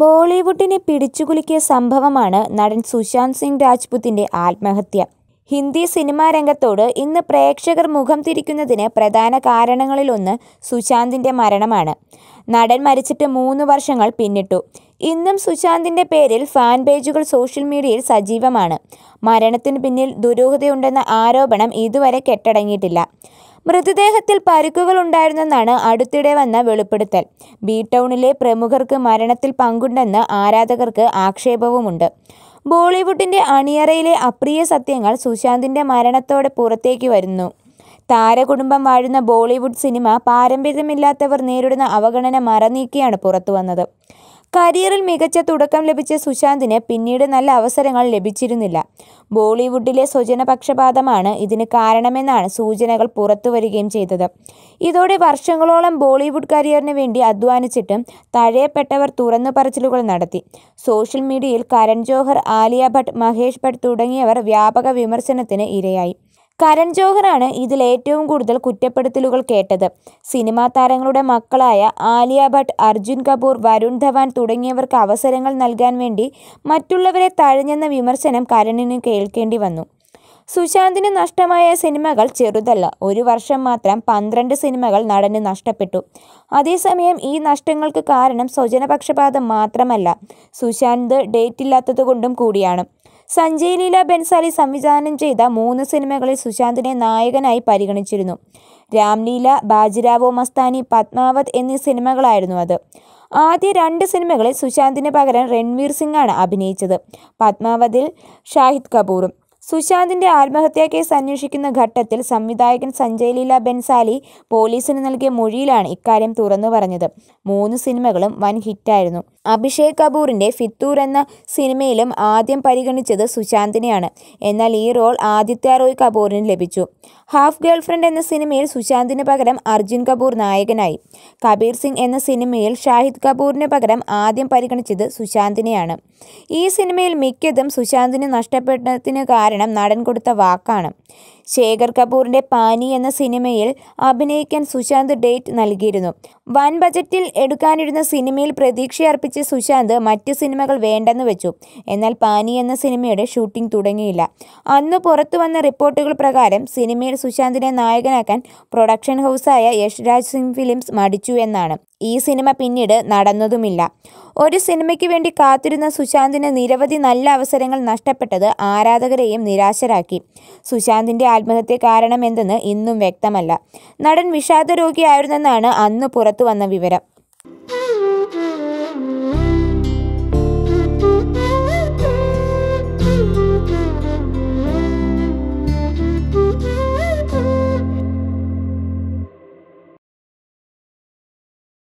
ബോളിവുഡിനെ പിടിച്ചുകുലുക്കിയ സംഭവമാണ് നടൻ സുശാന്ത് സിംഗ് രാജ്പുത്തിന്റെ ആത്മഹത്യ ഹിന്ദി സിനിമാ രംഗത്തോട് ഇന്ന് പ്രേക്ഷകർ മുഖം തിരിക്കുന്നതിന് പ്രധാന കാരണങ്ങളിലൊന്ന് സുശാന്തിൻ്റെ മരണമാണ് നടൻ മരിച്ചിട്ട് മൂന്ന് വർഷങ്ങൾ പിന്നിട്ടു ഇന്നും സുശാന്തിൻ്റെ പേരിൽ ഫാൻ പേജുകൾ സോഷ്യൽ മീഡിയയിൽ സജീവമാണ് മരണത്തിന് പിന്നിൽ ദുരൂഹതയുണ്ടെന്ന ആരോപണം ഇതുവരെ കെട്ടടങ്ങിയിട്ടില്ല മൃതദേഹത്തിൽ പരിക്കുകൾ ഉണ്ടായിരുന്നെന്നാണ് അടുത്തിടെ വന്ന വെളിപ്പെടുത്തൽ ബി ടൗണിലെ പ്രമുഖർക്ക് മരണത്തിൽ പങ്കുണ്ടെന്ന് ആരാധകർക്ക് ആക്ഷേപവുമുണ്ട് ബോളിവുഡിന്റെ അണിയറയിലെ അപ്രിയ സത്യങ്ങൾ സുശാന്തിന്റെ മരണത്തോടെ പുറത്തേക്ക് വരുന്നു താരകുടുംബം വാഴുന്ന ബോളിവുഡ് സിനിമ പാരമ്പര്യമില്ലാത്തവർ നേരിടുന്ന അവഗണന മറനീക്കിയാണ് പുറത്തുവന്നത് കരിയറിൽ മികച്ച തുടക്കം ലഭിച്ച സുശാന്തിന് പിന്നീട് നല്ല അവസരങ്ങൾ ലഭിച്ചിരുന്നില്ല ബോളിവുഡിലെ സ്വജനപക്ഷപാതമാണ് പക്ഷപാതമാണ് ഇതിന് കാരണമെന്നാണ് സൂചനകൾ പുറത്തുവരികയും ചെയ്തത് ഇതോടെ വർഷങ്ങളോളം ബോളിവുഡ് കരിയറിന് വേണ്ടി അധ്വാനിച്ചിട്ടും തഴയപ്പെട്ടവർ തുറന്നു പറച്ചിലുകൾ നടത്തി സോഷ്യൽ മീഡിയയിൽ കരൺ ജോഹർ ആലിയ ഭട്ട് മഹേഷ് ഭട്ട് തുടങ്ങിയവർ വ്യാപക വിമർശനത്തിന് ഇരയായി കരൺ ജോഹറാണ് ഇതിൽ ഏറ്റവും കൂടുതൽ കുറ്റപ്പെടുത്തലുകൾ കേട്ടത് സിനിമാ താരങ്ങളുടെ മക്കളായ ആലിയ ഭട്ട് അർജുൻ കപൂർ വരുൺ ധവാൻ തുടങ്ങിയവർക്ക് അവസരങ്ങൾ നൽകാൻ വേണ്ടി മറ്റുള്ളവരെ തഴഞ്ഞെന്ന വിമർശനം കരണിന് കേൾക്കേണ്ടി വന്നു സുശാന്തിന് നഷ്ടമായ സിനിമകൾ ചെറുതല്ല ഒരു വർഷം മാത്രം പന്ത്രണ്ട് സിനിമകൾ നടന് നഷ്ടപ്പെട്ടു അതേസമയം ഈ നഷ്ടങ്ങൾക്ക് കാരണം സ്വജനപക്ഷപാതം മാത്രമല്ല സുശാന്ത് ഡേറ്റ് ഇല്ലാത്തതുകൊണ്ടും കൂടിയാണ് സഞ്ജയ് ലീല ബെൻസാലി സംവിധാനം ചെയ്ത മൂന്ന് സിനിമകളിൽ സുശാന്തിനെ നായകനായി പരിഗണിച്ചിരുന്നു രാംലീല ബാജിരാവോ മസ്താനി പത്മാവത് എന്നീ സിനിമകളായിരുന്നു അത് ആദ്യ രണ്ട് സിനിമകളിൽ സുശാന്തിന് പകരം രൺവീർ സിംഗ് ആണ് അഭിനയിച്ചത് പത്മാവതിൽ ഷാഹിദ് കപൂറും സുശാന്തിന്റെ ആത്മഹത്യാ കേസ് അന്വേഷിക്കുന്ന ഘട്ടത്തിൽ സംവിധായകൻ സഞ്ജയ് ലീല ബെൻസാലി പോലീസിന് നൽകിയ മൊഴിയിലാണ് ഇക്കാര്യം തുറന്നു പറഞ്ഞത് മൂന്ന് സിനിമകളും വൻ ഹിറ്റായിരുന്നു അഭിഷേക് കപൂറിൻ്റെ ഫിത്തൂർ എന്ന സിനിമയിലും ആദ്യം പരിഗണിച്ചത് സുശാന്തിനെയാണ് എന്നാൽ ഈ റോൾ ആദിത്യ റോയ് കപൂറിന് ലഭിച്ചു ഹാഫ് ഗേൾഫ്രണ്ട് എന്ന സിനിമയിൽ സുശാന്തിന് പകരം അർജുൻ കപൂർ നായകനായി കബീർ സിംഗ് എന്ന സിനിമയിൽ ഷാഹിദ് കപൂറിന് പകരം ആദ്യം പരിഗണിച്ചത് സുശാന്തിനെയാണ് ഈ സിനിമയിൽ മിക്കതും സുശാന്തിന് നഷ്ടപ്പെട്ടതിന് കാരണം നടൻ കൊടുത്ത വാക്കാണ് ശേഖർ കപൂറിൻ്റെ പാനി എന്ന സിനിമയിൽ അഭിനയിക്കാൻ സുശാന്ത് ഡേറ്റ് നൽകിയിരുന്നു വൻ ബജറ്റിൽ എടുക്കാനിരുന്ന സിനിമയിൽ പ്രതീക്ഷയർപ്പിച്ച് സുശാന്ത് മറ്റ് സിനിമകൾ വേണ്ടെന്ന് വെച്ചു എന്നാൽ പാനി എന്ന സിനിമയുടെ ഷൂട്ടിംഗ് തുടങ്ങിയില്ല അന്ന് പുറത്തു വന്ന റിപ്പോർട്ടുകൾ പ്രകാരം സിനിമയിൽ സുശാന്തിനെ നായകനാക്കാൻ പ്രൊഡക്ഷൻ ഹൗസായ യശ്രാജ് സിംഗ് ഫിലിംസ് മടിച്ചു എന്നാണ് ഈ സിനിമ പിന്നീട് നടന്നതുമില്ല ഒരു സിനിമയ്ക്ക് വേണ്ടി കാത്തിരുന്ന സുശാന്തിന് നിരവധി നല്ല അവസരങ്ങൾ നഷ്ടപ്പെട്ടത് ആരാധകരെയും നിരാശരാക്കി സുശാന്തിൻ്റെ ആത്മഹത്യ കാരണമെന്തെന്ന് ഇന്നും വ്യക്തമല്ല നടൻ വിഷാദരോഗിയായിരുന്നെന്നാണ് അന്ന് പുറത്തു വന്ന വിവരം